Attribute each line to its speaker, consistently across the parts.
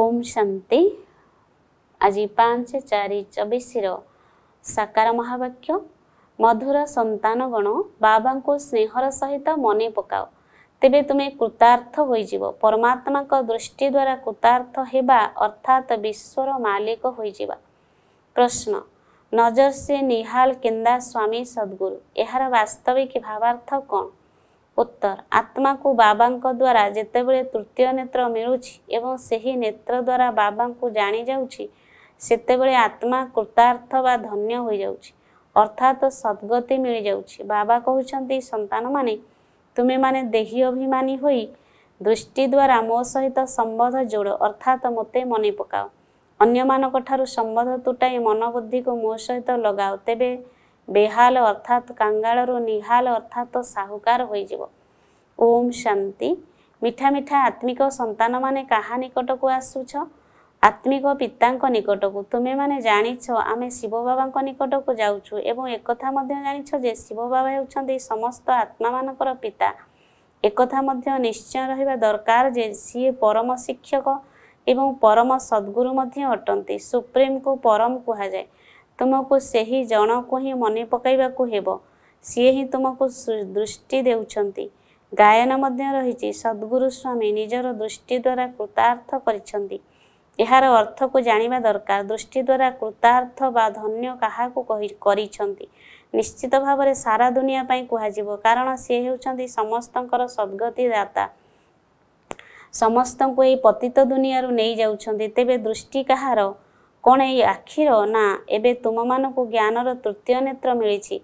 Speaker 1: ଓମ୍ ଶାନ୍ତି ଆଜି ପାଞ୍ଚ ଚାରି ଚବିଶର ସାକାର ମହାବାକ୍ୟ ମଧୁର ସନ୍ତାନଗଣ ବାବାଙ୍କୁ ସ୍ନେହର ସହିତ ମନେ ପକାଅ ତେବେ ତୁମେ କୃତାର୍ଥ ହୋଇଯିବ ପରମାତ୍ମାଙ୍କ ଦୃଷ୍ଟି ଦ୍ୱାରା କୃତାର୍ଥ ହେବା ଅର୍ଥାତ୍ ବିଶ୍ୱର ମାଲିକ ହୋଇଯିବା ପ୍ରଶ୍ନ ନଜର ସେ ନିହାଲ କିନ୍ଦା ସ୍ୱାମୀ ସଦ୍ଗୁରୁ ଏହାର ବାସ୍ତବିକ ଭାବାର୍ଥ କ'ଣ ଉତ୍ତର ଆତ୍ମାକୁ ବାବାଙ୍କ ଦ୍ୱାରା ଯେତେବେଳେ ତୃତୀୟ ନେତ୍ର ମିଳୁଛି ଏବଂ ସେହି ନେତ୍ର ଦ୍ୱାରା ବାବାଙ୍କୁ ଜାଣିଯାଉଛି ସେତେବେଳେ ଆତ୍ମା କୃତାର୍ଥ ବା ଧନ୍ୟ ହୋଇଯାଉଛି ଅର୍ଥାତ୍ ସଦ୍ଗତି ମିଳିଯାଉଛି ବାବା କହୁଛନ୍ତି ସନ୍ତାନମାନେ ତୁମେମାନେ ଦେହୀ ଅଭିମାନୀ ହୋଇ ଦୃଷ୍ଟି ଦ୍ୱାରା ମୋ ସହିତ ସମ୍ବନ୍ଧ ଯୋଡ଼ ଅର୍ଥାତ୍ ମୋତେ ମନେ ପକାଅ ଅନ୍ୟମାନଙ୍କ ଠାରୁ ସମ୍ବନ୍ଧ ତୁଟାଇ ମନବୁଦ୍ଧିକୁ ମୋ ସହିତ ଲଗାଅ ତେବେ ବେହାଲ ଅର୍ଥାତ୍ କାଙ୍ଗାଳରୁ ନିହାଲ ଅର୍ଥାତ୍ ସାହୁକାର ହୋଇଯିବ ଓମ୍ ଶାନ୍ତି ମିଠା ମିଠା ଆତ୍ମିକ ସନ୍ତାନମାନେ କାହା ନିକଟକୁ ଆସୁଛ ଆତ୍ମିକ ପିତାଙ୍କ ନିକଟକୁ ତୁମେମାନେ ଜାଣିଛ ଆମେ ଶିବ ବାବାଙ୍କ ନିକଟକୁ ଯାଉଛୁ ଏବଂ ଏକଥା ମଧ୍ୟ ଜାଣିଛ ଯେ ଶିବ ବାବା ହେଉଛନ୍ତି ସମସ୍ତ ଆତ୍ମାମାନଙ୍କର ପିତା ଏକଥା ମଧ୍ୟ ନିଶ୍ଚୟ ରହିବା ଦରକାର ଯେ ସିଏ ପରମ ଶିକ୍ଷକ ଏବଂ ପରମ ସଦ୍ଗୁରୁ ମଧ୍ୟ ଅଟନ୍ତି ସୁପ୍ରିମକୁ ପରମ କୁହାଯାଏ ତୁମକୁ ସେହି ଜଣକୁ ହିଁ ମନେ ପକାଇବାକୁ ହେବ ସିଏ ହିଁ ତୁମକୁ ଦୃଷ୍ଟି ଦେଉଛନ୍ତି ଗାୟନ ମଧ୍ୟ ରହିଛି ସଦ୍ଗୁରୁ ସ୍ୱାମୀ ନିଜର ଦୃଷ୍ଟି ଦ୍ୱାରା କୃତାର୍ଥ କରିଛନ୍ତି ଏହାର ଅର୍ଥକୁ ଜାଣିବା ଦରକାର ଦୃଷ୍ଟି ଦ୍ୱାରା କୃତାର୍ଥ ବା ଧନ୍ୟ କାହାକୁ କହି କରିଛନ୍ତି ନିଶ୍ଚିତ ଭାବରେ ସାରା ଦୁନିଆ ପାଇଁ କୁହାଯିବ କାରଣ ସିଏ ହେଉଛନ୍ତି ସମସ୍ତଙ୍କର ସଦ୍ଗତି ଦାତା ସମସ୍ତଙ୍କୁ ଏହି ପତିତ ଦୁନିଆରୁ ନେଇଯାଉଛନ୍ତି ତେବେ ଦୃଷ୍ଟି କାହାର କ'ଣ ଏଇ ଆଖିର ନା ଏବେ ତୁମମାନଙ୍କୁ ଜ୍ଞାନର ତୃତୀୟ ନେତ୍ର ମିଳିଛି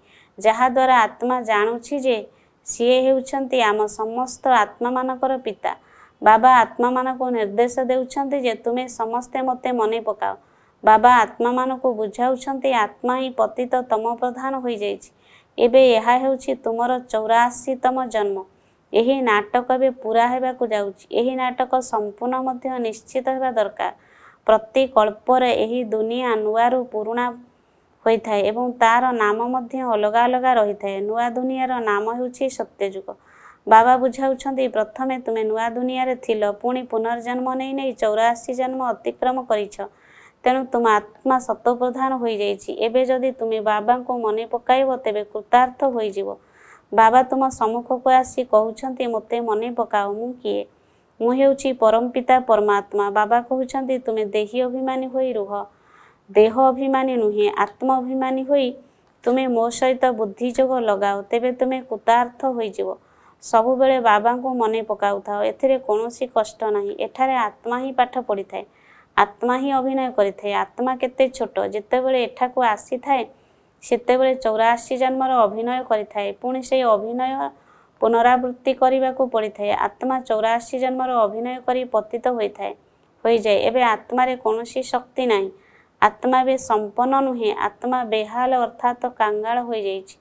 Speaker 1: ଯାହାଦ୍ୱାରା ଆତ୍ମା ଜାଣୁଛି ଯେ ସିଏ ହେଉଛନ୍ତି ଆମ ସମସ୍ତ ଆତ୍ମାମାନଙ୍କର ପିତା ବାବା ଆତ୍ମାମାନଙ୍କୁ ନିର୍ଦ୍ଦେଶ ଦେଉଛନ୍ତି ଯେ ତୁମେ ସମସ୍ତେ ମୋତେ ମନେ ପକାଅ ବାବା ଆତ୍ମାମାନଙ୍କୁ ବୁଝାଉଛନ୍ତି ଆତ୍ମା ହିଁ ପତିତ ତମ ପ୍ରଧାନ ହୋଇଯାଇଛି ଏବେ ଏହା ହେଉଛି ତୁମର ଚଉରାଅଶୀତମ ଜନ୍ମ ଏହି ନାଟକ ଏବେ ପୁରା ହେବାକୁ ଯାଉଛି ଏହି ନାଟକ ସମ୍ପୂର୍ଣ୍ଣ ମଧ୍ୟ ନିଶ୍ଚିତ ହେବା ଦରକାର ପ୍ରତି କଳ୍ପରେ ଏହି ଦୁନିଆ ନୂଆରୁ ପୁରୁଣା ହୋଇଥାଏ ଏବଂ ତା'ର ନାମ ମଧ୍ୟ ଅଲଗା ଅଲଗା ରହିଥାଏ ନୂଆ ଦୁନିଆର ନାମ ହେଉଛି ସତ୍ୟଯୁଗ ବାବା ବୁଝାଉଛନ୍ତି ପ୍ରଥମେ ତୁମେ ନୂଆ ଦୁନିଆରେ ଥିଲ ପୁଣି ପୁନର୍ଜନ୍ମ ନେଇ ନେଇ ଚଉରାଅଶୀ ଜନ୍ମ ଅତିକ୍ରମ କରିଛ ତେଣୁ ତୁମ ଆତ୍ମା ସତପ୍ରଧାନ ହୋଇଯାଇଛି ଏବେ ଯଦି ତୁମେ ବାବାଙ୍କୁ ମନେ ପକାଇବ ତେବେ କୃତାର୍ଥ ହୋଇଯିବ ବାବା ତୁମ ସମ୍ମୁଖକୁ ଆସି କହୁଛନ୍ତି ମୋତେ ମନେ ପକାଅ ମୁଁ କିଏ ମୁଁ ହେଉଛି ପରମପିତା ପରମାତ୍ମା ବାବା କହୁଛନ୍ତି ତୁମେ ଦେହୀ ଅଭିମାନୀ ହୋଇ ରୁହ ଦେହ ଅଭିମାନୀ ନୁହେଁ ଆତ୍ମ ଅଭିମାନୀ ହୋଇ ତୁମେ ମୋ ସହିତ ବୁଦ୍ଧି ଯୋଗ ଲଗାଅ ତେବେ ତୁମେ କୃତାର୍ଥ ହୋଇଯିବ ସବୁବେଳେ ବାବାଙ୍କୁ ମନେ ପକାଉଥାଅ ଏଥିରେ କୌଣସି କଷ୍ଟ ନାହିଁ ଏଠାରେ ଆତ୍ମା ହିଁ ପାଠ ପଢ଼ିଥାଏ ଆତ୍ମା ହିଁ ଅଭିନୟ କରିଥାଏ ଆତ୍ମା କେତେ ଛୋଟ ଯେତେବେଳେ ଏଠାକୁ ଆସିଥାଏ ସେତେବେଳେ ଚଉରାଅଶୀ ଜନ୍ମର ଅଭିନୟ କରିଥାଏ ପୁଣି ସେଇ ଅଭିନୟ ପୁନରାବୃତ୍ତି କରିବାକୁ ପଡ଼ିଥାଏ ଆତ୍ମା ଚଉରାଅଶୀ ଜନ୍ମର ଅଭିନୟ କରି ପତିତ ହୋଇଥାଏ ହୋଇଯାଏ ଏବେ ଆତ୍ମାରେ କୌଣସି ଶକ୍ତି ନାହିଁ ଆତ୍ମା ଏବେ ସମ୍ପନ୍ନ ନୁହେଁ ଆତ୍ମା ବେହାଲ ଅର୍ଥାତ କାଙ୍ଗାଳ ହୋଇଯାଇଛି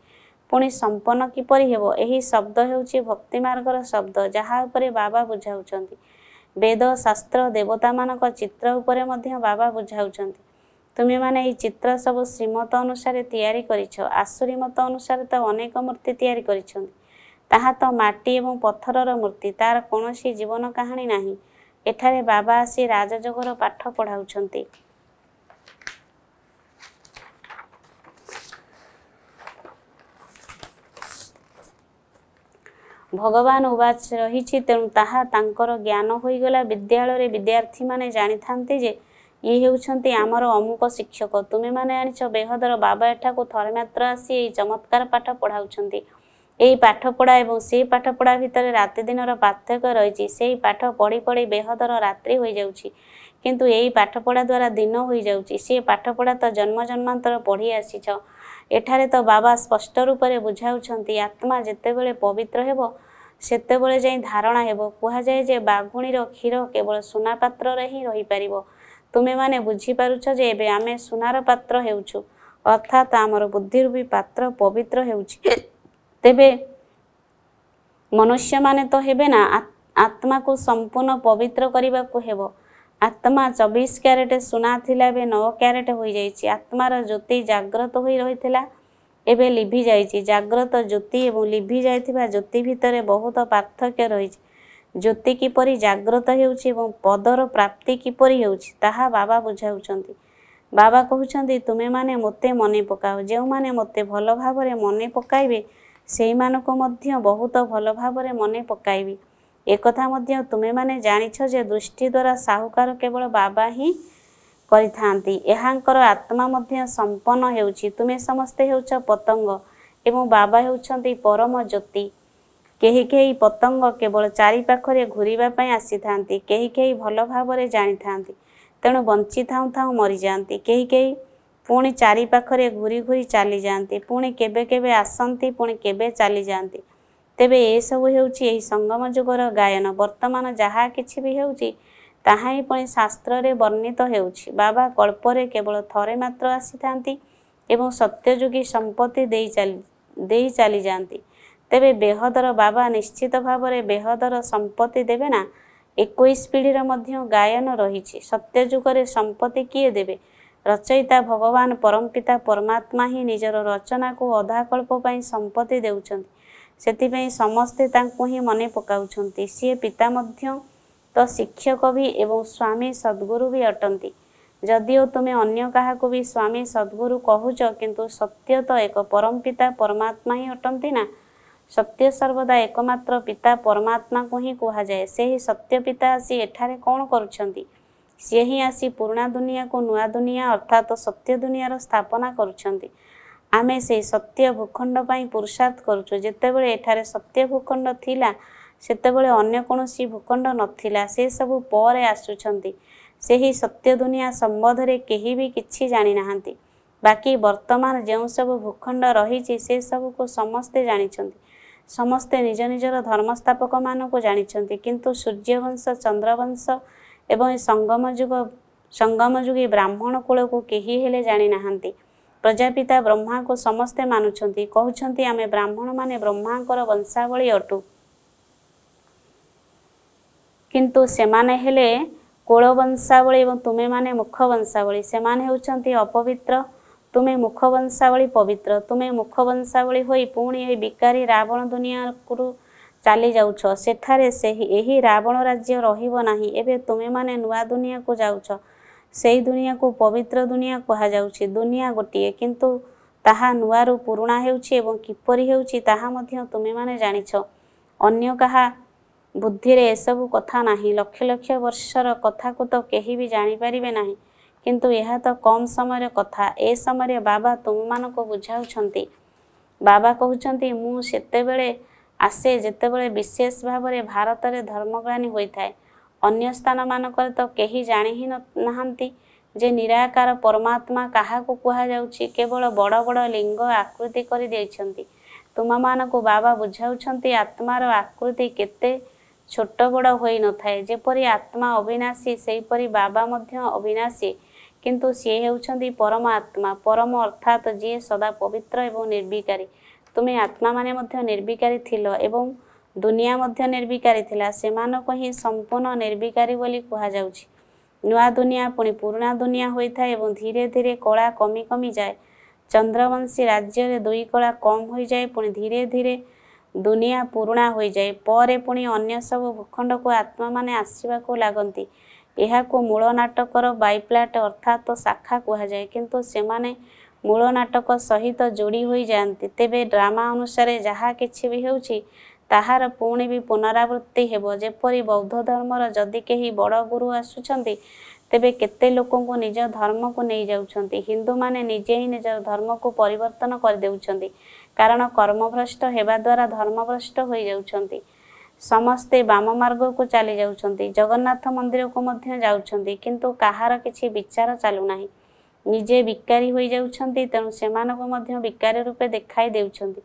Speaker 1: ପୁଣି ସମ୍ପନ୍ନ କିପରି ହେବ ଏହି ଶବ୍ଦ ହେଉଛି ଭକ୍ତି ମାର୍ଗର ଶବ୍ଦ ଯାହା ଉପରେ ବାବା ବୁଝାଉଛନ୍ତି ବେଦ ଶାସ୍ତ୍ର ଦେବତାମାନଙ୍କ ଚିତ୍ର ଉପରେ ମଧ୍ୟ ବାବା ବୁଝାଉଛନ୍ତି ତୁମେମାନେ ଏହି ଚିତ୍ର ସବୁ ଶ୍ରୀମତ ଅନୁସାରେ ତିଆରି କରିଛ ଆସୁରୀ ମତ ଅନୁସାରେ ତ ଅନେକ ମୂର୍ତ୍ତି ତିଆରି କରିଛନ୍ତି ତାହା ତ ମାଟି ଏବଂ ପଥରର ମୂର୍ତ୍ତି ତାର କୌଣସି ଜୀବନ କାହାଣୀ ନାହିଁ ଏଠାରେ ବାବା ଆସି ରାଜଯୋଗର ପାଠ ପଢ଼ାଉଛନ୍ତି ଭଗବାନ ଉବାଚ ରହିଛି ତେଣୁ ତାହା ତାଙ୍କର ଜ୍ଞାନ ହୋଇଗଲା ବିଦ୍ୟାଳୟରେ ବିଦ୍ୟାର୍ଥୀମାନେ ଜାଣିଥାନ୍ତି ଯେ ଇଏ ହେଉଛନ୍ତି ଆମର ଅମୁକ ଶିକ୍ଷକ ତୁମେମାନେ ଆଣିଛ ବେହଦର ବାବା ଏଠାକୁ ଥରେ ମାତ୍ର ଆସି ଏଇ ଚମତ୍କାର ପାଠ ପଢ଼ାଉଛନ୍ତି এই পাঠপড়া এবং সেই পাঠপড়া ভিতরে রাতে দিনর পার্থক্য রয়েছে সেই পাঠ পড়ি পড়ি বেহদর রাত্রি হয়ে যাচ্ছি কিন্তু এই পাঠপড়া দ্বারা দিন হয়ে যাচ্ছি সে পাঠপড়া তো জন্ম জন্মান্তর পড়ি আসিছ এখানে তো বাবা স্পষ্ট রূপে বুঝাউছেন আত্মা যেতবে পবিত্র হব সেতবে যাই ধারণা হব কুহযায় যে বাঘুণীর ক্ষীর কেবল সুনা পাত্রে হি রইপার তুমি মানে বুঝিপারুছ যে এবে আমি সুনার পাত্র হেউছু অর্থাৎ আমার বুদ্ধিরূপী পাত্র পবিত্র হেউছি ତେବେ ମନୁଷ୍ୟମାନେ ତ ହେବେ ନା ଆତ୍ମାକୁ ସମ୍ପୂର୍ଣ୍ଣ ପବିତ୍ର କରିବାକୁ ହେବ ଆତ୍ମା ଚବିଶ କ୍ୟାରେଟ୍ ସୁନା ଥିଲା ଏବେ ନଅ କ୍ୟାରେଟ୍ ହୋଇଯାଇଛି ଆତ୍ମାର ଜ୍ୟୋତି ଜାଗ୍ରତ ହୋଇ ରହିଥିଲା ଏବେ ଲିଭି ଯାଇଛି ଜାଗ୍ରତ ଜ୍ୟୋତି ଏବଂ ଲିଭି ଯାଇଥିବା ଜ୍ୟୋତି ଭିତରେ ବହୁତ ପାର୍ଥକ୍ୟ ରହିଛି ଜ୍ୟୋତି କିପରି ଜାଗ୍ରତ ହେଉଛି ଏବଂ ପଦର ପ୍ରାପ୍ତି କିପରି ହେଉଛି ତାହା ବାବା ବୁଝାଉଛନ୍ତି ବାବା କହୁଛନ୍ତି ତୁମେମାନେ ମୋତେ ମନେ ପକାଅ ଯେଉଁମାନେ ମୋତେ ଭଲ ଭାବରେ ମନେ ପକାଇବେ ସେଇମାନଙ୍କୁ ମଧ୍ୟ ବହୁତ ଭଲ ଭାବରେ ମନେ ପକାଇବି ଏକଥା ମଧ୍ୟ ତୁମେମାନେ ଜାଣିଛ ଯେ ଦୃଷ୍ଟି ଦ୍ୱାରା ସାହୁକାର କେବଳ ବାବା ହିଁ କରିଥାନ୍ତି ଏହାଙ୍କର ଆତ୍ମା ମଧ୍ୟ ସମ୍ପନ୍ନ ହେଉଛି ତୁମେ ସମସ୍ତେ ହେଉଛ ପତଙ୍ଗ ଏବଂ ବାବା ହେଉଛନ୍ତି ପରମ ଜ୍ୟୋତି କେହି କେହି ପତଙ୍ଗ କେବଳ ଚାରିପାଖରେ ଘୂରିବା ପାଇଁ ଆସିଥାନ୍ତି କେହି କେହି ଭଲ ଭାବରେ ଜାଣିଥାନ୍ତି ତେଣୁ ବଞ୍ଚିଥାଉଁ ଥାଉଁ ମରିଯାଆନ୍ତି କେହି କେହି ପୁଣି ଚାରିପାଖରେ ଘୁରି ଘୁରି ଚାଲିଯାଆନ୍ତି ପୁଣି କେବେ କେବେ ଆସନ୍ତି ପୁଣି କେବେ ଚାଲିଯାଆନ୍ତି ତେବେ ଏସବୁ ହେଉଛି ଏହି ସଙ୍ଗମ ଯୁଗର ଗାୟନ ବର୍ତ୍ତମାନ ଯାହା କିଛି ବି ହେଉଛି ତାହା ହିଁ ପୁଣି ଶାସ୍ତ୍ରରେ ବର୍ଣ୍ଣିତ ହେଉଛି ବାବା କଳ୍ପରେ କେବଳ ଥରେ ମାତ୍ର ଆସିଥାନ୍ତି ଏବଂ ସତ୍ୟଯୋଗୀ ସମ୍ପତ୍ତି ଦେଇ ଚାଲି ଦେଇ ଚାଲିଯାଆନ୍ତି ତେବେ ବେହଦର ବାବା ନିଶ୍ଚିତ ଭାବରେ ବେହଦର ସମ୍ପତ୍ତି ଦେବେ ନା ଏକୋଇଶ ପିଢ଼ିର ମଧ୍ୟ ଗାୟନ ରହିଛି ସତ୍ୟଯୁଗରେ ସମ୍ପତ୍ତି କିଏ ଦେବେ ରଚୟିତା ଭଗବାନ ପରମପିତା ପରମାତ୍ମା ହିଁ ନିଜର ରଚନାକୁ ଅଧାକଳ୍ପ ପାଇଁ ସମ୍ପତ୍ତି ଦେଉଛନ୍ତି ସେଥିପାଇଁ ସମସ୍ତେ ତାଙ୍କୁ ହିଁ ମନେ ପକାଉଛନ୍ତି ସିଏ ପିତା ମଧ୍ୟ ତ ଶିକ୍ଷକ ବି ଏବଂ ସ୍ୱାମୀ ସଦ୍ଗୁରୁ ବି ଅଟନ୍ତି ଯଦିଓ ତୁମେ ଅନ୍ୟ କାହାକୁ ବି ସ୍ୱାମୀ ସଦ୍ଗୁରୁ କହୁଛ କିନ୍ତୁ ସତ୍ୟ ତ ଏକ ପରମପିତା ପରମାତ୍ମା ହିଁ ଅଟନ୍ତି ନା ସତ୍ୟ ସର୍ବଦା ଏକମାତ୍ର ପିତା ପରମାତ୍ମାଙ୍କୁ ହିଁ କୁହାଯାଏ ସେହି ସତ୍ୟ ପିତା ଆସି ଏଠାରେ କ'ଣ କରୁଛନ୍ତି ସିଏ ହିଁ ଆସି ପୁରୁଣା ଦୁନିଆକୁ ନୂଆ ଦୁନିଆ ଅର୍ଥାତ୍ ସତ୍ୟ ଦୁନିଆର ସ୍ଥାପନା କରୁଛନ୍ତି ଆମେ ସେଇ ସତ୍ୟ ଭୂଖଣ୍ଡ ପାଇଁ ପୁରୁଷାର୍ଥ କରୁଛୁ ଯେତେବେଳେ ଏଠାରେ ସତ୍ୟ ଭୂଖଣ୍ଡ ଥିଲା ସେତେବେଳେ ଅନ୍ୟ କୌଣସି ଭୂଖଣ୍ଡ ନଥିଲା ସେ ସବୁ ପରେ ଆସୁଛନ୍ତି ସେହି ସତ୍ୟ ଦୁନିଆ ସମ୍ବନ୍ଧରେ କେହି ବି କିଛି ଜାଣିନାହାନ୍ତି ବାକି ବର୍ତ୍ତମାନ ଯେଉଁ ସବୁ ଭୂଖଣ୍ଡ ରହିଛି ସେ ସବୁକୁ ସମସ୍ତେ ଜାଣିଛନ୍ତି ସମସ୍ତେ ନିଜ ନିଜର ଧର୍ମସ୍ଥାପକମାନଙ୍କୁ ଜାଣିଛନ୍ତି କିନ୍ତୁ ସୂର୍ଯ୍ୟବଂଶ ଚନ୍ଦ୍ରବଂଶ ଏବଂ ସଙ୍ଗମ ଯୁଗ ସଙ୍ଗମ ଯୁଗୀ ବ୍ରାହ୍ମଣ କୂଳକୁ କେହି ହେଲେ ଜାଣିନାହାନ୍ତି ପ୍ରଜାପିତା ବ୍ରହ୍ମାଙ୍କୁ ସମସ୍ତେ ମାନୁଛନ୍ତି କହୁଛନ୍ତି ଆମେ ବ୍ରାହ୍ମଣମାନେ ବ୍ରହ୍ମାଙ୍କର ବଂଶାବଳୀ ଅଟୁ କିନ୍ତୁ ସେମାନେ ହେଲେ କୂଳ ବଂଶାବଳୀ ଏବଂ ତୁମେମାନେ ମୁଖ ବଂଶାବଳୀ ସେମାନେ ହେଉଛନ୍ତି ଅପବିତ୍ର ତୁମେ ମୁଖ ବଂଶାବଳୀ ପବିତ୍ର ତୁମେ ମୁଖ ବଂଶାବଳୀ ହୋଇ ପୁଣି ଏହି ବିକାରୀ ରାବଣ ଦୁନିଆକୁ ଚାଲିଯାଉଛ ସେଠାରେ ସେହି ଏହି ରାବଣ ରାଜ୍ୟ ରହିବ ନାହିଁ ଏବେ ତୁମେମାନେ ନୂଆ ଦୁନିଆକୁ ଯାଉଛ ସେଇ ଦୁନିଆକୁ ପବିତ୍ର ଦୁନିଆ କୁହାଯାଉଛି ଦୁନିଆ ଗୋଟିଏ କିନ୍ତୁ ତାହା ନୂଆରୁ ପୁରୁଣା ହେଉଛି ଏବଂ କିପରି ହେଉଛି ତାହା ମଧ୍ୟ ତୁମେମାନେ ଜାଣିଛ ଅନ୍ୟ କାହା ବୁଦ୍ଧିରେ ଏସବୁ କଥା ନାହିଁ ଲକ୍ଷ ଲକ୍ଷ ବର୍ଷର କଥାକୁ ତ କେହି ବି ଜାଣିପାରିବେ ନାହିଁ କିନ୍ତୁ ଏହା ତ କମ୍ ସମୟର କଥା ଏ ସମୟରେ ବାବା ତୁମମାନଙ୍କୁ ବୁଝାଉଛନ୍ତି ବାବା କହୁଛନ୍ତି ମୁଁ ସେତେବେଳେ ଆସେ ଯେତେବେଳେ ବିଶେଷ ଭାବରେ ଭାରତରେ ଧର୍ମଗ୍ଳାନୀ ହୋଇଥାଏ ଅନ୍ୟ ସ୍ଥାନମାନଙ୍କରେ ତ କେହି ଜାଣି ହିଁ ନାହାନ୍ତି ଯେ ନିରାକାର ପରମାତ୍ମା କାହାକୁ କୁହାଯାଉଛି କେବଳ ବଡ଼ ବଡ଼ ଲିଙ୍ଗ ଆକୃତି କରି ଦେଇଛନ୍ତି ତୁମମାନଙ୍କୁ ବାବା ବୁଝାଉଛନ୍ତି ଆତ୍ମାର ଆକୃତି କେତେ ଛୋଟ ବଡ଼ ହୋଇନଥାଏ ଯେପରି ଆତ୍ମା ଅବିନାଶୀ ସେହିପରି ବାବା ମଧ୍ୟ ଅବିନାଶୀ କିନ୍ତୁ ସିଏ ହେଉଛନ୍ତି ପରମ ଆତ୍ମା ପରମ ଅର୍ଥାତ୍ ଯିଏ ସଦା ପବିତ୍ର ଏବଂ ନିର୍ବିକାରୀ ତୁମେ ଆତ୍ମାମାନେ ମଧ୍ୟ ନିର୍ବିକାରୀ ଥିଲ ଏବଂ ଦୁନିଆ ମଧ୍ୟ ନିର୍ବିକାରୀ ଥିଲା ସେମାନଙ୍କୁ ହିଁ ସମ୍ପୂର୍ଣ୍ଣ ନିର୍ବିକାରୀ ବୋଲି କୁହାଯାଉଛି ନୂଆ ଦୁନିଆ ପୁଣି ପୁରୁଣା ଦୁନିଆ ହୋଇଥାଏ ଏବଂ ଧୀରେ ଧୀରେ କଳା କମି କମିଯାଏ ଚନ୍ଦ୍ରବଂଶୀ ରାଜ୍ୟରେ ଦୁଇ କଳା କମ୍ ହୋଇଯାଏ ପୁଣି ଧୀରେ ଧୀରେ ଦୁନିଆ ପୁରୁଣା ହୋଇଯାଏ ପରେ ପୁଣି ଅନ୍ୟ ସବୁ ଭୂଖଣ୍ଡକୁ ଆତ୍ମାମାନେ ଆସିବାକୁ ଲାଗନ୍ତି ଏହାକୁ ମୂଳ ନାଟକର ବାଇପ୍ଲାଟ ଅର୍ଥାତ ଶାଖା କୁହାଯାଏ କିନ୍ତୁ ସେମାନେ ମୂଳ ନାଟକ ସହିତ ଯୋଡ଼ି ହୋଇଯାଆନ୍ତି ତେବେ ଡ୍ରାମା ଅନୁସାରେ ଯାହା କିଛି ବି ହେଉଛି ତାହାର ପୁଣି ବି ପୁନରାବୃତ୍ତି ହେବ ଯେପରି ବୌଦ୍ଧ ଧର୍ମର ଯଦି କେହି ବଡ଼ ଗୁରୁ ଆସୁଛନ୍ତି ତେବେ କେତେ ଲୋକଙ୍କୁ ନିଜ ଧର୍ମକୁ ନେଇ ଯାଉଛନ୍ତି ହିନ୍ଦୁମାନେ ନିଜେ ହିଁ ନିଜର ଧର୍ମକୁ ପରିବର୍ତ୍ତନ କରିଦେଉଛନ୍ତି କାରଣ କର୍ମଭ୍ରଷ୍ଟ ହେବା ଦ୍ୱାରା ଧର୍ମଭ୍ରଷ୍ଟ ହୋଇଯାଉଛନ୍ତି ସମସ୍ତେ ବାମ ମାର୍ଗକୁ ଚାଲି ଯାଉଛନ୍ତି ଜଗନ୍ନାଥ ମନ୍ଦିରକୁ ମଧ୍ୟ ଯାଉଛନ୍ତି କିନ୍ତୁ କାହାର କିଛି ବିଚାର ଚାଲୁନାହିଁ ନିଜେ ବିକାରୀ ହୋଇଯାଉଛନ୍ତି ତେଣୁ ସେମାନଙ୍କୁ ମଧ୍ୟ ବିକାରୀ ରୂପେ ଦେଖାଇ ଦେଉଛନ୍ତି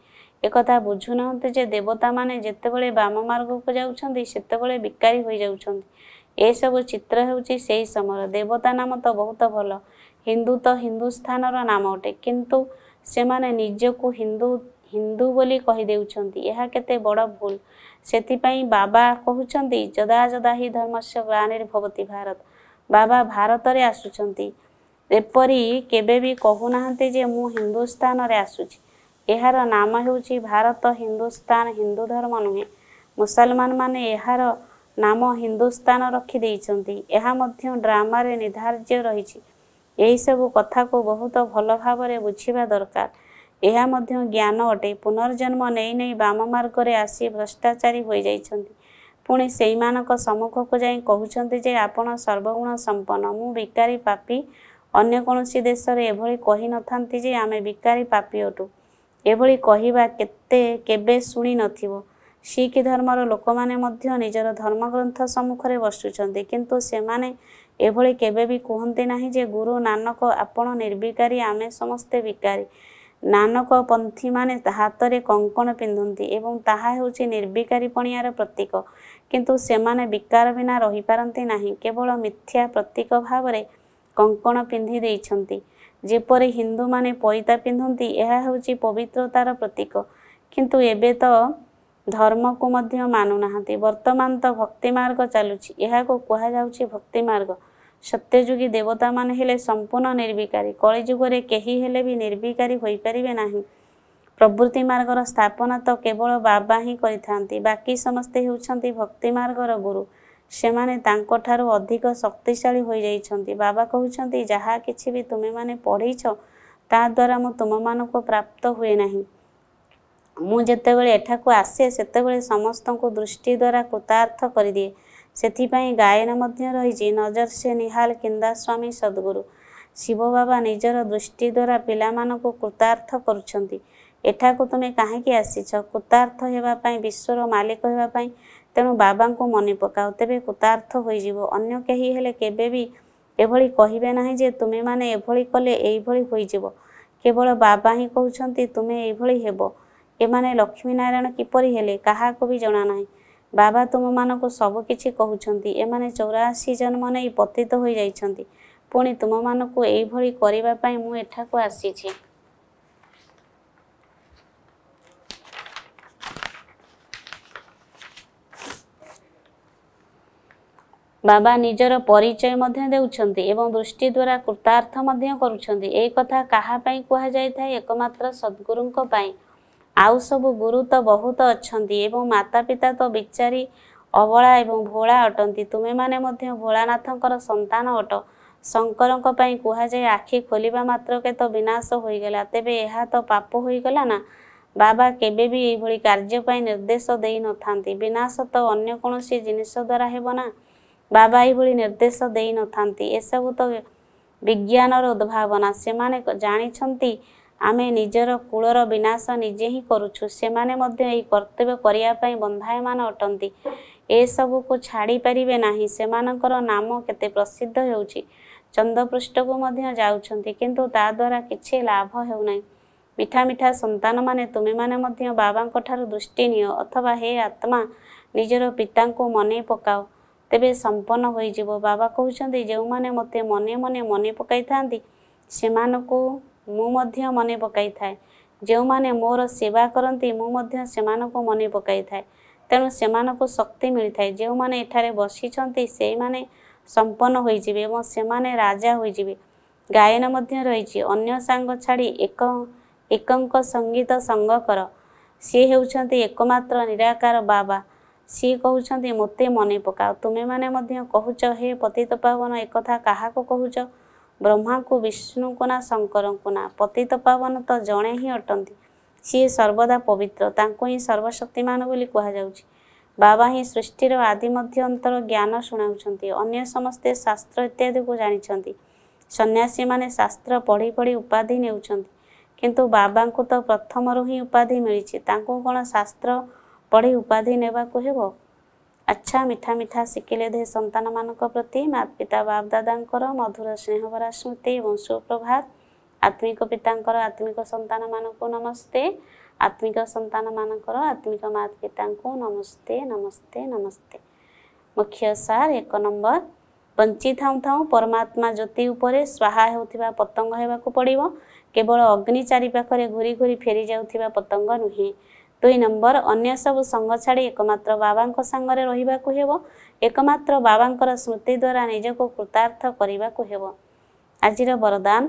Speaker 1: ଏକଥା ବୁଝୁନାହାନ୍ତି ଯେ ଦେବତାମାନେ ଯେତେବେଳେ ବାମ ମାର୍ଗକୁ ଯାଉଛନ୍ତି ସେତେବେଳେ ବିକାରୀ ହୋଇଯାଉଛନ୍ତି ଏସବୁ ଚିତ୍ର ହେଉଛି ସେହି ସମୟର ଦେବତା ନାମ ତ ବହୁତ ଭଲ ହିନ୍ଦୁ ତ ହିନ୍ଦୁସ୍ଥାନର ନାମ ଅଟେ କିନ୍ତୁ ସେମାନେ ନିଜକୁ ହିନ୍ଦୁ ହିନ୍ଦୁ ବୋଲି କହିଦେଉଛନ୍ତି ଏହା କେତେ ବଡ଼ ଭୁଲ ସେଥିପାଇଁ ବାବା କହୁଛନ୍ତି ଯଦା ଯଦା ହି ଧର୍ମସ୍ୟ ଗ୍ଲାନିର୍ଭବତୀ ଭାରତ ବାବା ଭାରତରେ ଆସୁଛନ୍ତି ଏପରି କେବେ ବି କହୁନାହାନ୍ତି ଯେ ମୁଁ ହିନ୍ଦୁସ୍ତାନରେ ଆସୁଛି ଏହାର ନାମ ହେଉଛି ଭାରତ ହିନ୍ଦୁସ୍ତାନ ହିନ୍ଦୁ ଧର୍ମ ନୁହେଁ ମୁସଲମାନମାନେ ଏହାର ନାମ ହିନ୍ଦୁସ୍ତାନ ରଖିଦେଇଛନ୍ତି ଏହା ମଧ୍ୟ ଡ୍ରାମାରେ ନିର୍ଦ୍ଧାର୍ଯ୍ୟ ରହିଛି ଏହିସବୁ କଥାକୁ ବହୁତ ଭଲ ଭାବରେ ବୁଝିବା ଦରକାର ଏହା ମଧ୍ୟ ଜ୍ଞାନ ଅଟେ ପୁନର୍ଜନ୍ମ ନେଇ ନେଇ ବାମ ମାର୍ଗରେ ଆସି ଭ୍ରଷ୍ଟାଚାରୀ ହୋଇଯାଇଛନ୍ତି ପୁଣି ସେଇମାନଙ୍କ ସମ୍ମୁଖକୁ ଯାଇ କହୁଛନ୍ତି ଯେ ଆପଣ ସର୍ବଗୁଣ ସମ୍ପନ୍ନ ମୁଁ ବିକାରୀ ପାପି ଅନ୍ୟ କୌଣସି ଦେଶରେ ଏଭଳି କହିନଥାନ୍ତି ଯେ ଆମେ ବିକାରୀ ପାପୀ ଅଟୁ ଏଭଳି କହିବା କେତେ କେବେ ଶୁଣିନଥିବ ଶିଖ୍ ଧର୍ମର ଲୋକମାନେ ମଧ୍ୟ ନିଜର ଧର୍ମଗ୍ରନ୍ଥ ସମ୍ମୁଖରେ ବସୁଛନ୍ତି କିନ୍ତୁ ସେମାନେ ଏଭଳି କେବେ ବି କୁହନ୍ତି ନାହିଁ ଯେ ଗୁରୁ ନାନକ ଆପଣ ନିର୍ବିକାରୀ ଆମେ ସମସ୍ତେ ବିକାରୀ ନାନକ ପନ୍ଥୀମାନେ ହାତରେ କଙ୍କଣ ପିନ୍ଧନ୍ତି ଏବଂ ତାହା ହେଉଛି ନିର୍ବିକାରୀ ପଣିଆର ପ୍ରତୀକ କିନ୍ତୁ ସେମାନେ ବିକାର ବିନା ରହିପାରନ୍ତି ନାହିଁ କେବଳ ମିଥ୍ୟା ପ୍ରତୀକ ଭାବରେ କଙ୍କଣ ପିନ୍ଧି ଦେଇଛନ୍ତି ଯେପରି ହିନ୍ଦୁମାନେ ପଇତା ପିନ୍ଧନ୍ତି ଏହା ହେଉଛି ପବିତ୍ରତାର ପ୍ରତୀକ କିନ୍ତୁ ଏବେ ତ ଧର୍ମକୁ ମଧ୍ୟ ମାନୁନାହାନ୍ତି ବର୍ତ୍ତମାନ ତ ଭକ୍ତି ମାର୍ଗ ଚାଲୁଛି ଏହାକୁ କୁହାଯାଉଛି ଭକ୍ତି ମାର୍ଗ ସତ୍ୟଯୁଗୀ ଦେବତାମାନେ ହେଲେ ସମ୍ପୂର୍ଣ୍ଣ ନିର୍ବିକାରୀ କଳିଯୁଗରେ କେହି ହେଲେ ବି ନିର୍ବିକାରୀ ହୋଇପାରିବେ ନାହିଁ ପ୍ରଭୃତି ମାର୍ଗର ସ୍ଥାପନା ତ କେବଳ ବାବା ହିଁ କରିଥାନ୍ତି ବାକି ସମସ୍ତେ ହେଉଛନ୍ତି ଭକ୍ତି ମାର୍ଗର ଗୁରୁ ସେମାନେ ତାଙ୍କଠାରୁ ଅଧିକ ଶକ୍ତିଶାଳୀ ହୋଇଯାଇଛନ୍ତି ବାବା କହୁଛନ୍ତି ଯାହା କିଛି ବି ତୁମେମାନେ ପଢ଼େଇଛ ପଢ଼ିଛ ଦ୍ୱାରା ମୁଁ ତୁମମାନଙ୍କୁ ପ୍ରାପ୍ତ ହୁଏ ନାହିଁ ମୁଁ ଯେତେବେଳେ ଏଠାକୁ ଆସେ ସେତେବେଳେ ସମସ୍ତଙ୍କୁ ଦୃଷ୍ଟି ଦ୍ୱାରା କୃତାର୍ଥ କରିଦିଏ ସେଥିପାଇଁ ଗାୟନ ମଧ୍ୟ ରହିଛି ନଜର ସେ ନିହାଲ କିନ୍ଦା ସ୍ୱାମୀ ସଦ୍ଗୁରୁ ଶିବ ବାବା ନିଜର ଦୃଷ୍ଟି ଦ୍ୱାରା ପିଲାମାନଙ୍କୁ କୃତାର୍ଥ କରୁଛନ୍ତି ଏଠାକୁ ତୁମେ କାହିଁକି ଆସିଛ କୃତାର୍ଥ ହେବା ପାଇଁ ବିଶ୍ୱର ମାଲିକ ହେବା ପାଇଁ ତେଣୁ ବାବାଙ୍କୁ ମନେ ପକାଅ ତେବେ କୃତାର୍ଥ ହୋଇଯିବ ଅନ୍ୟ କେହି ହେଲେ କେବେ ବି ଏଭଳି କହିବେ ନାହିଁ ଯେ ତୁମେମାନେ ଏଭଳି କଲେ ଏଇଭଳି ହୋଇଯିବ କେବଳ ବାବା ହିଁ କହୁଛନ୍ତି ତୁମେ ଏଇଭଳି ହେବ ଏମାନେ ଲକ୍ଷ୍ମୀନାରାୟଣ କିପରି ହେଲେ କାହାକୁ ବି ଜଣା ନାହିଁ ବାବା ତୁମମାନଙ୍କୁ ସବୁକିଛି କହୁଛନ୍ତି ଏମାନେ ଚଉରାଅଶୀ ଜନ୍ମ ନେଇ ପତିତ ହୋଇଯାଇଛନ୍ତି ପୁଣି ତୁମମାନଙ୍କୁ ଏଇଭଳି କରିବା ପାଇଁ ମୁଁ ଏଠାକୁ ଆସିଛି ବାବା ନିଜର ପରିଚୟ ମଧ୍ୟ ଦେଉଛନ୍ତି ଏବଂ ଦୃଷ୍ଟି ଦ୍ୱାରା କୃତାର୍ଥ ମଧ୍ୟ କରୁଛନ୍ତି ଏ କଥା କାହା ପାଇଁ କୁହାଯାଇଥାଏ ଏକମାତ୍ର ସଦ୍ଗୁରୁଙ୍କ ପାଇଁ ଆଉ ସବୁ ଗୁରୁ ତ ବହୁତ ଅଛନ୍ତି ଏବଂ ମାତା ପିତା ତ ବିଚାରି ଅବଳା ଏବଂ ଭୋଳା ଅଟନ୍ତି ତୁମେମାନେ ମଧ୍ୟ ଭୋଳାନାଥଙ୍କର ସନ୍ତାନ ଅଟ ଶଙ୍କରଙ୍କ ପାଇଁ କୁହାଯାଏ ଆଖି ଖୋଲିବା ମାତ୍ରକେ ତ ବିନାଶ ହୋଇଗଲା ତେବେ ଏହା ତ ପାପ ହୋଇଗଲା ନା ବାବା କେବେ ବି ଏଇଭଳି କାର୍ଯ୍ୟ ପାଇଁ ନିର୍ଦ୍ଦେଶ ଦେଇନଥାନ୍ତି ବିନାଶ ତ ଅନ୍ୟ କୌଣସି ଜିନିଷ ଦ୍ୱାରା ହେବ ନା ବାବା ଏଭଳି ନିର୍ଦ୍ଦେଶ ଦେଇନଥାନ୍ତି ଏସବୁ ତ ବିଜ୍ଞାନର ଉଦ୍ଭାବନା ସେମାନେ ଜାଣିଛନ୍ତି ଆମେ ନିଜର କୂଳର ବିନାଶ ନିଜେ ହିଁ କରୁଛୁ ସେମାନେ ମଧ୍ୟ ଏହି କର୍ତ୍ତବ୍ୟ କରିବା ପାଇଁ ବନ୍ଧାୟମାନ ଅଟନ୍ତି ଏସବୁକୁ ଛାଡ଼ି ପାରିବେ ନାହିଁ ସେମାନଙ୍କର ନାମ କେତେ ପ୍ରସିଦ୍ଧ ହେଉଛି ଚନ୍ଦ୍ରପୃଷ୍ଠକୁ ମଧ୍ୟ ଯାଉଛନ୍ତି କିନ୍ତୁ ତା ଦ୍ୱାରା କିଛି ଲାଭ ହେଉନାହିଁ ମିଠା ମିଠା ସନ୍ତାନମାନେ ତୁମେମାନେ ମଧ୍ୟ ବାବାଙ୍କ ଠାରୁ ଦୃଷ୍ଟି ନିଅ ଅଥବା ହେ ଆତ୍ମା ନିଜର ପିତାଙ୍କୁ ମନେ ପକାଅ ତେବେ ସମ୍ପନ୍ନ ହୋଇଯିବ ବାବା କହୁଛନ୍ତି ଯେଉଁମାନେ ମୋତେ ମନେ ମନେ ମନେ ପକାଇଥାନ୍ତି ସେମାନଙ୍କୁ ମୁଁ ମଧ୍ୟ ମନେ ପକାଇଥାଏ ଯେଉଁମାନେ ମୋର ସେବା କରନ୍ତି ମୁଁ ମଧ୍ୟ ସେମାନଙ୍କୁ ମନେ ପକାଇଥାଏ ତେଣୁ ସେମାନଙ୍କୁ ଶକ୍ତି ମିଳିଥାଏ ଯେଉଁମାନେ ଏଠାରେ ବସିଛନ୍ତି ସେଇମାନେ ସମ୍ପନ୍ନ ହୋଇଯିବେ ଏବଂ ସେମାନେ ରାଜା ହୋଇଯିବେ ଗାୟନ ମଧ୍ୟ ରହିଛି ଅନ୍ୟ ସାଙ୍ଗ ଛାଡ଼ି ଏକ ଏକଙ୍କ ସଙ୍ଗୀତ ସଙ୍ଗ କର ସିଏ ହେଉଛନ୍ତି ଏକମାତ୍ର ନିରାକାର ବାବା ସିଏ କହୁଛନ୍ତି ମୋତେ ମନେ ପକାଅ ତୁମେମାନେ ମଧ୍ୟ କହୁଛ ହେ ପତିତ ପାବନ ଏକଥା କାହାକୁ କହୁଛ ବ୍ରହ୍ମାଙ୍କୁ ବିଷ୍ଣୁଙ୍କୁ ନା ଶଙ୍କରଙ୍କୁ ନା ପତିତ ପାବନ ତ ଜଣେ ହିଁ ଅଟନ୍ତି ସିଏ ସର୍ବଦା ପବିତ୍ର ତାଙ୍କୁ ହିଁ ସର୍ବଶକ୍ତିମାନ ବୋଲି କୁହାଯାଉଛି ବାବା ହିଁ ସୃଷ୍ଟିର ଆଦି ମଧ୍ୟ ଜ୍ଞାନ ଶୁଣାଉଛନ୍ତି ଅନ୍ୟ ସମସ୍ତେ ଶାସ୍ତ୍ର ଇତ୍ୟାଦିକୁ ଜାଣିଛନ୍ତି ସନ୍ନ୍ୟାସୀମାନେ ଶାସ୍ତ୍ର ପଢ଼ି ପଢ଼ି ଉପାଧି ନେଉଛନ୍ତି କିନ୍ତୁ ବାବାଙ୍କୁ ତ ପ୍ରଥମରୁ ହିଁ ଉପାଧି ମିଳିଛି ତାଙ୍କୁ କ'ଣ ଶାସ୍ତ୍ର ପଢ଼ି ଉପାଧି ନେବାକୁ ହେବ ଆଚ୍ଛା ମିଠା ମିଠା ଶିଖିଲେଧେ ସନ୍ତାନମାନଙ୍କ ପ୍ରତି ମାତାପିତା ବାପଦାଦାଙ୍କର ମଧୁର ସ୍ନେହଭରା ସ୍ମୃତି ଏବଂ ସୁପ୍ରଭାତ ଆତ୍ମିକ ପିତାଙ୍କର ଆତ୍ମିକ ସନ୍ତାନମାନଙ୍କୁ ନମସ୍ତେ ଆତ୍ମିକ ସନ୍ତାନମାନଙ୍କର ଆତ୍ମିକ ମାତା ପିତାଙ୍କୁ ନମସ୍ତେ ନମସ୍ତେ ନମସ୍ତେ ମୁଖ୍ୟ ସାର୍ ଏକ ନମ୍ବର ବଞ୍ଚି ଥାଉଁ ଥାଉଁ ପରମାତ୍ମା ଜ୍ୟୋତି ଉପରେ ସ୍ୱାହା ହେଉଥିବା ପତଙ୍ଗ ହେବାକୁ ପଡ଼ିବ କେବଳ ଅଗ୍ନି ଚାରିପାଖରେ ଘୁରି ଘୁରି ଫେରି ଯାଉଥିବା ପତଙ୍ଗ ନୁହେଁ ଦୁଇ ନମ୍ବର ଅନ୍ୟ ସବୁ ସଙ୍ଗ ଛାଡ଼ି ଏକମାତ୍ର ବାବାଙ୍କ ସାଙ୍ଗରେ ରହିବାକୁ ହେବ ଏକମାତ୍ର ବାବାଙ୍କର ସ୍ମୃତି ଦ୍ୱାରା ନିଜକୁ କୃତାର୍ଥ କରିବାକୁ ହେବ ଆଜିର ବରଦାନ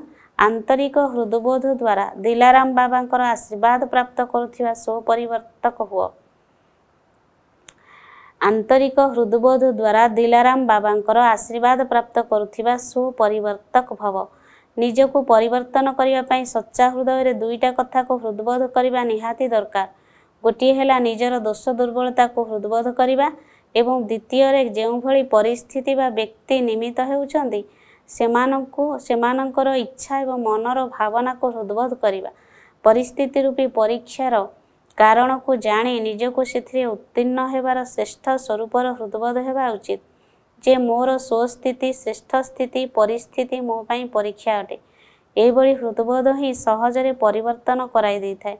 Speaker 1: ଆନ୍ତରିକ ହୃଦବୋଧ ଦ୍ୱାରା ଦିଲାରାମ ବାବାଙ୍କର ଆଶୀର୍ବାଦ ପ୍ରାପ୍ତ କରୁଥିବା ସୁପରିବର୍ତ୍ତକ ହୁଅ ଆନ୍ତରିକ ହୃଦବୋଧ ଦ୍ୱାରା ଦିଲାରାମ ବାବାଙ୍କର ଆଶୀର୍ବାଦ ପ୍ରାପ୍ତ କରୁଥିବା ସୁପରିବର୍ତ୍ତକ ଭବ ନିଜକୁ ପରିବର୍ତ୍ତନ କରିବା ପାଇଁ ସଚ୍ଚା ହୃଦୟରେ ଦୁଇଟା କଥାକୁ ହୃଦବୋଧ କରିବା ନିହାତି ଦରକାର ଗୋଟିଏ ହେଲା ନିଜର ଦୋଷ ଦୁର୍ବଳତାକୁ ହୃଦ୍ବୋଧ କରିବା ଏବଂ ଦ୍ୱିତୀୟରେ ଯେଉଁଭଳି ପରିସ୍ଥିତି ବା ବ୍ୟକ୍ତି ନିମିତ ହେଉଛନ୍ତି ସେମାନଙ୍କୁ ସେମାନଙ୍କର ଇଚ୍ଛା ଏବଂ ମନର ଭାବନାକୁ ହୃଦ୍ବୋଧ କରିବା ପରିସ୍ଥିତି ରୂପୀ ପରୀକ୍ଷାର କାରଣକୁ ଜାଣି ନିଜକୁ ସେଥିରେ ଉତ୍ତୀର୍ଣ୍ଣ ହେବାର ଶ୍ରେଷ୍ଠ ସ୍ୱରୂପର ହୃଦ୍ବୋଧ ହେବା ଉଚିତ ଯେ ମୋର ସ୍ୱସ୍ଥିତି ଶ୍ରେଷ୍ଠ ସ୍ଥିତି ପରିସ୍ଥିତି ମୋ ପାଇଁ ପରୀକ୍ଷା ଅଟେ ଏହିଭଳି ହୃଦ୍ବୋଧ ହିଁ ସହଜରେ ପରିବର୍ତ୍ତନ କରାଇ ଦେଇଥାଏ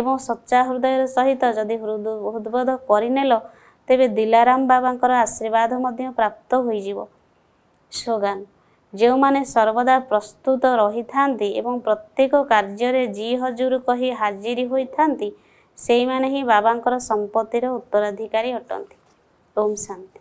Speaker 1: ଏବଂ ସଚ୍ଚା ହୃଦୟର ସହିତ ଯଦି ହୃଦବୋଧ କରିନେଲ ତେବେ ଦିଲାରାମ ବାବାଙ୍କର ଆଶୀର୍ବାଦ ମଧ୍ୟ ପ୍ରାପ୍ତ ହୋଇଯିବ ସ୍ଲୋଗାନ ଯେଉଁମାନେ ସର୍ବଦା ପ୍ରସ୍ତୁତ ରହିଥାନ୍ତି ଏବଂ ପ୍ରତ୍ୟେକ କାର୍ଯ୍ୟରେ ଜି ହଜୁର କହି ହାଜିରି ହୋଇଥାନ୍ତି ସେଇମାନେ ହିଁ ବାବାଙ୍କର ସମ୍ପତ୍ତିର ଉତ୍ତରାଧିକାରୀ ଅଟନ୍ତି ଓମ୍ ଶାନ୍ତି